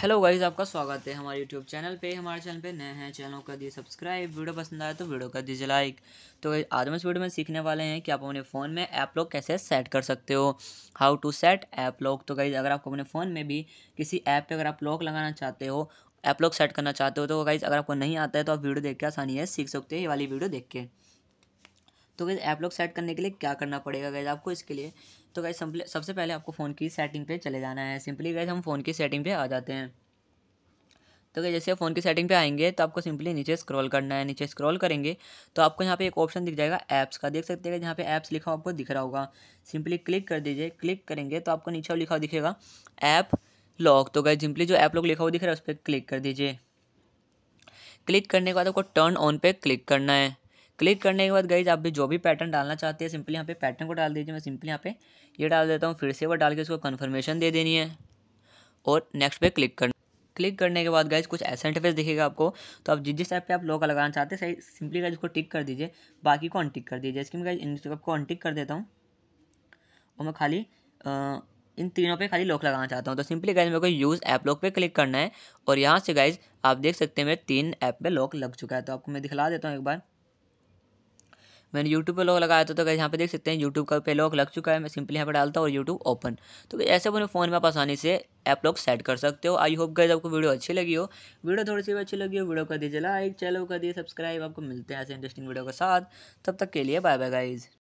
hello guys आपका स्वागत है हमारे यूट्यूब चैनल पे हमारे चैनल पे नए हैं चैनल कर दिए सब्सक्राइब वीडियो पसंद आए तो वीडियो कर दीजिए लाइक तो आज हम इस वीडियो में सीखने वाले हैं कि आप अपने फ़ोन में ऐप लॉक कैसे सेट कर सकते हो how to set app lock तो गाइज अगर आपको अपने फ़ोन में भी किसी ऐप पर अगर आप लॉक लगाना चाहते हो ऐप लॉक सेट करना चाहते हो तो गाइज अगर आपको नहीं आता है तो आप वीडियो देख के आसानी है सीख सकते हो ये वाली वीडियो देख के तो गैस ऐप लॉक सेट करने के लिए क्या करना पड़ेगा गैस आपको इसके लिए तो गैस सबसे पहले आपको फ़ोन की सेटिंग पे चले जाना है सिंपली गैस हम फ़ोन की सेटिंग पे आ जाते हैं तो गैस जैसे फ़ोन की सेटिंग पे आएंगे तो आपको सिंपली नीचे स्क्रॉल करना है नीचे स्क्रॉल करेंगे तो आपको यहाँ पे एक ऑप्शन दिख जाएगा ऐप्स का देख सकते हैं जहाँ पे ऐप्स लिखा हुआ आपको दिख रहा होगा सिंपली क्लिक कर दीजिए क्लिक करेंगे तो आपको नीचे लिखा हुआ दिखेगा ऐप लॉक तो गए सिंपली जो ऐप लॉक लिखा हुआ दिख रहा है उस पर क्लिक कर दीजिए क्लिक करने के बाद आपको टर्न ऑन पे क्लिक करना है क्लिक करने के बाद गाइज आप भी जो भी पैटर्न डालना चाहते हैं सिंपली यहाँ पे पैटर्न को डाल दीजिए मैं सिंपली यहाँ पे ये डाल देता हूँ फिर से वो डाल के उसको कन्फर्मेशन दे देनी है और नेक्स्ट पे क्लिक कर क्लिक करने के बाद गाइज कुछ ऐसा इंटरफेस दिखेगा आपको तो आप जिस जिस ऐप पे आप लोग लगाना चाहते हैं सही सिंपली गाइज उसको टिक कर दीजिए बाकी को अनटिक कर दीजिए इसकी मैं गाइज इन सबको अनटिक कर देता हूँ और मैं खाली इन तीनों पे खाली लॉक लगाना चाहता हूँ तो सिंपली गाइज मेरे को यूज़ ऐप लॉक पे क्लिक करना है और यहाँ से गाइज आप देख सकते हैं मेरे तीन ऐप पे लॉक लग चुका है तो आपको मैं दिखला देता हूँ एक बार मैंने यूट्यूब पे लॉक लगाया था तो गैस यहाँ पे देख सकते हैं यूट्यूब का पे लॉक लग चुका है मैं सिंपली यहाँ पे डालता हूँ और यूट्यूब ओपन तो ऐसे अपने फ़ोन में आप आसानी से ऐप लॉक सेट कर सकते हो आई होप गए आपको वीडियो अच्छी लगी हो वीडियो थोड़ी सी अच्छी लगी हो वीडियो कर दीजिए लाइक चैनल का दिए सब्सक्राइब आपको मिलते हैं ऐसे इंटरेस्टिंग वीडियो के साथ तब तक के लिए बाय बाय गाइज़